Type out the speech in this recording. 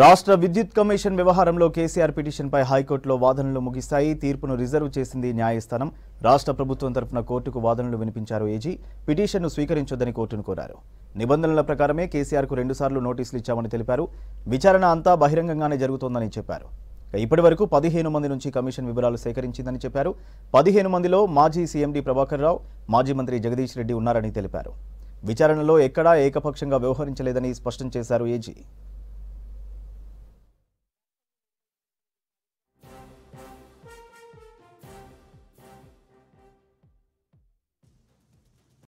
రాష్ట్ర విద్యుత్ కమిషన్ వ్యవహారంలో కేసీఆర్ పిటిషన్పై హైకోర్టులో వాదనలు ముగిస్తాయి తీర్పును రిజర్వ్ చేసింది న్యాయస్థానం రాష్ట్ర ప్రభుత్వం తరఫున కోర్టుకు వాదనలు వినిపించారు ఏజీ పిటిషన్ను స్వీకరించొద్దని కోర్టును కోరారు నిబంధనల ప్రకారమే కేసీఆర్కు రెండుసార్లు నోటీసులు ఇచ్చామని తెలిపారు విచారణ అంతా బహిరంగంగానే జరుగుతోందని చెప్పారు ఇప్పటి వరకు పదిహేను మంది నుంచి కమిషన్ వివరాలు సేకరించిందని చెప్పారు పదిహేను మందిలో మాజీ సీఎండీ ప్రభాకర్ రావు మాజీ మంత్రి జగదీష్ రెడ్డి ఉన్నారని తెలిపారు విచారణలో ఎక్కడా ఏకపక్షంగా వ్యవహరించలేదని స్పష్టం చేశారు ఏజీ